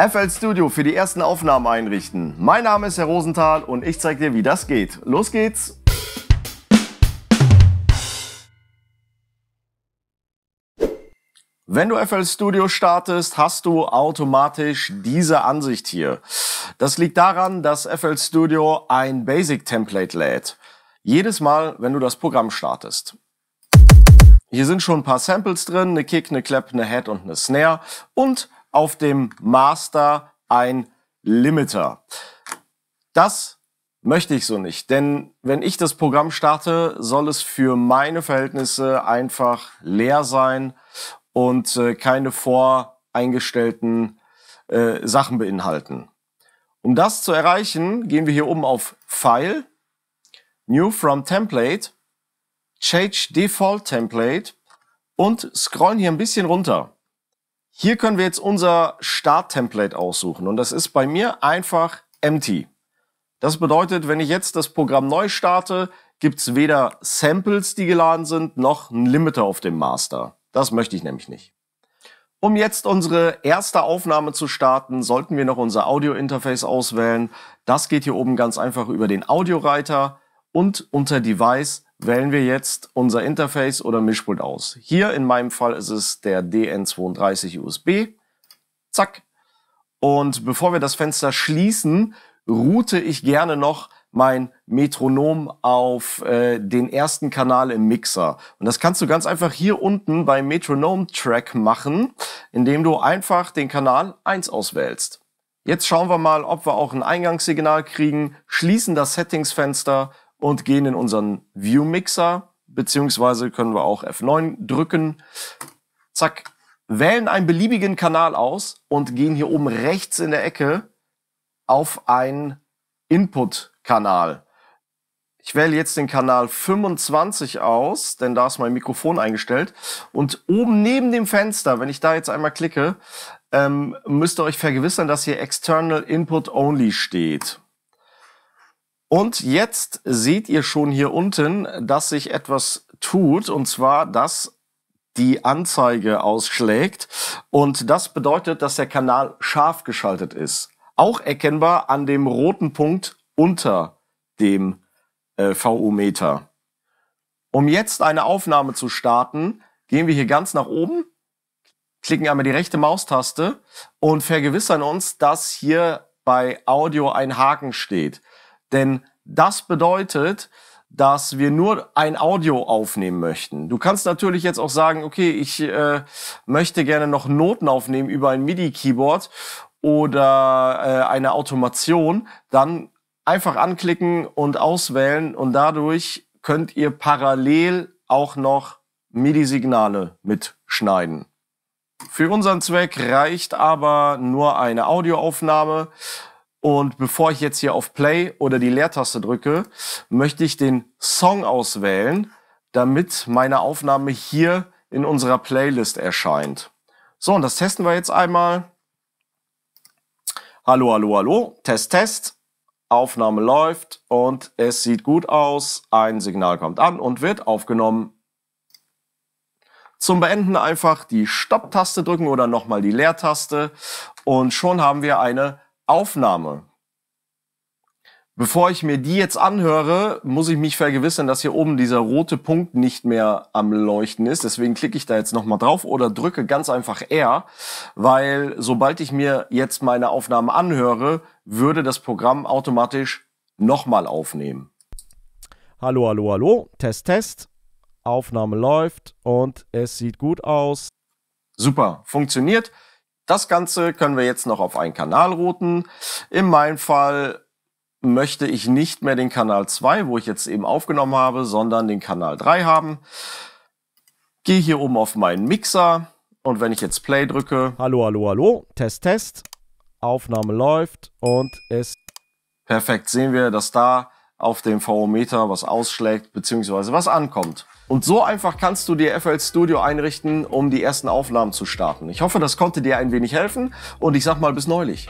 FL Studio für die ersten Aufnahmen einrichten. Mein Name ist Herr Rosenthal und ich zeige dir, wie das geht. Los geht's! Wenn du FL Studio startest, hast du automatisch diese Ansicht hier. Das liegt daran, dass FL Studio ein Basic Template lädt. Jedes Mal, wenn du das Programm startest. Hier sind schon ein paar Samples drin, eine Kick, eine Clap, eine Head und eine Snare und auf dem Master ein Limiter. Das möchte ich so nicht, denn wenn ich das Programm starte, soll es für meine Verhältnisse einfach leer sein und äh, keine voreingestellten äh, Sachen beinhalten. Um das zu erreichen, gehen wir hier oben auf File, New from Template, Change Default Template und scrollen hier ein bisschen runter. Hier können wir jetzt unser Start-Template aussuchen und das ist bei mir einfach empty. Das bedeutet, wenn ich jetzt das Programm neu starte, gibt es weder Samples, die geladen sind, noch ein Limiter auf dem Master. Das möchte ich nämlich nicht. Um jetzt unsere erste Aufnahme zu starten, sollten wir noch unser Audio-Interface auswählen. Das geht hier oben ganz einfach über den Audio-Reiter und unter Device wählen wir jetzt unser Interface oder Mischpult aus. Hier in meinem Fall ist es der DN32 USB. Zack. Und bevor wir das Fenster schließen, route ich gerne noch mein Metronom auf äh, den ersten Kanal im Mixer. Und das kannst du ganz einfach hier unten beim Metronome Track machen, indem du einfach den Kanal 1 auswählst. Jetzt schauen wir mal, ob wir auch ein Eingangssignal kriegen, schließen das Settings-Fenster und gehen in unseren View Mixer, beziehungsweise können wir auch F9 drücken. Zack, wählen einen beliebigen Kanal aus und gehen hier oben rechts in der Ecke auf einen Input-Kanal. Ich wähle jetzt den Kanal 25 aus, denn da ist mein Mikrofon eingestellt. Und oben neben dem Fenster, wenn ich da jetzt einmal klicke, ähm, müsst ihr euch vergewissern, dass hier External Input Only steht. Und jetzt seht ihr schon hier unten, dass sich etwas tut, und zwar, dass die Anzeige ausschlägt. Und das bedeutet, dass der Kanal scharf geschaltet ist. Auch erkennbar an dem roten Punkt unter dem äh, VU-Meter. Um jetzt eine Aufnahme zu starten, gehen wir hier ganz nach oben, klicken einmal die rechte Maustaste und vergewissern uns, dass hier bei Audio ein Haken steht. Denn das bedeutet, dass wir nur ein Audio aufnehmen möchten. Du kannst natürlich jetzt auch sagen, okay, ich äh, möchte gerne noch Noten aufnehmen über ein MIDI-Keyboard oder äh, eine Automation. Dann einfach anklicken und auswählen und dadurch könnt ihr parallel auch noch MIDI-Signale mitschneiden. Für unseren Zweck reicht aber nur eine Audioaufnahme. Und bevor ich jetzt hier auf Play oder die Leertaste drücke, möchte ich den Song auswählen, damit meine Aufnahme hier in unserer Playlist erscheint. So, und das testen wir jetzt einmal. Hallo, hallo, hallo. Test, Test. Aufnahme läuft und es sieht gut aus. Ein Signal kommt an und wird aufgenommen. Zum Beenden einfach die Stopp-Taste drücken oder nochmal die Leertaste und schon haben wir eine Aufnahme. Bevor ich mir die jetzt anhöre, muss ich mich vergewissern, dass hier oben dieser rote Punkt nicht mehr am Leuchten ist. Deswegen klicke ich da jetzt nochmal drauf oder drücke ganz einfach R, weil sobald ich mir jetzt meine Aufnahme anhöre, würde das Programm automatisch nochmal aufnehmen. Hallo, hallo, hallo. Test, Test. Aufnahme läuft und es sieht gut aus. Super, funktioniert. Das Ganze können wir jetzt noch auf einen Kanal routen. In meinem Fall möchte ich nicht mehr den Kanal 2, wo ich jetzt eben aufgenommen habe, sondern den Kanal 3 haben. Gehe hier oben auf meinen Mixer und wenn ich jetzt Play drücke. Hallo, hallo, hallo. Test, Test. Aufnahme läuft und ist. Perfekt, sehen wir, dass da auf dem VO-Meter was ausschlägt bzw. was ankommt. Und so einfach kannst du dir FL Studio einrichten, um die ersten Aufnahmen zu starten. Ich hoffe, das konnte dir ein wenig helfen und ich sag mal bis neulich.